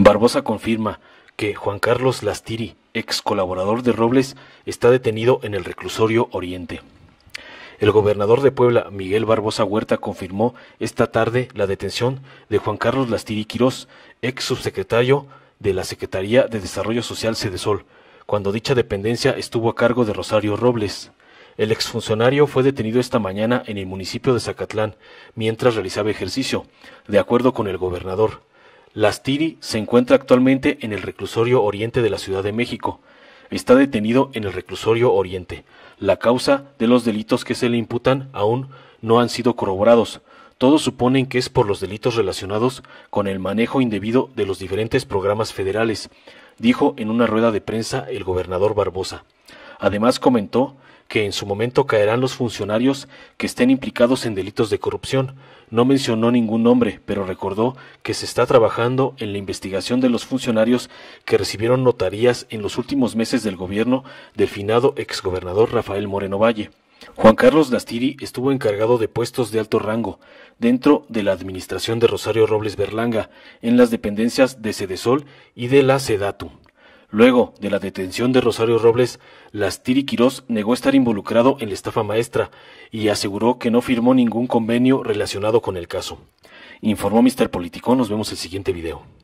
Barbosa confirma que Juan Carlos Lastiri, ex colaborador de Robles, está detenido en el reclusorio Oriente. El gobernador de Puebla, Miguel Barbosa Huerta, confirmó esta tarde la detención de Juan Carlos Lastiri Quirós, ex subsecretario de la Secretaría de Desarrollo Social Cedesol, cuando dicha dependencia estuvo a cargo de Rosario Robles. El exfuncionario fue detenido esta mañana en el municipio de Zacatlán mientras realizaba ejercicio, de acuerdo con el gobernador. Lastiri se encuentra actualmente en el reclusorio oriente de la Ciudad de México. Está detenido en el reclusorio oriente. La causa de los delitos que se le imputan aún no han sido corroborados. Todos suponen que es por los delitos relacionados con el manejo indebido de los diferentes programas federales, dijo en una rueda de prensa el gobernador Barbosa. Además comentó que en su momento caerán los funcionarios que estén implicados en delitos de corrupción. No mencionó ningún nombre, pero recordó que se está trabajando en la investigación de los funcionarios que recibieron notarías en los últimos meses del gobierno del finado exgobernador Rafael Moreno Valle. Juan Carlos Gastiri estuvo encargado de puestos de alto rango dentro de la administración de Rosario Robles Berlanga, en las dependencias de Sedesol y de la Sedatu. Luego de la detención de Rosario Robles, Lastiri Quirós negó estar involucrado en la estafa maestra y aseguró que no firmó ningún convenio relacionado con el caso. Informó Mister Político, nos vemos el siguiente video.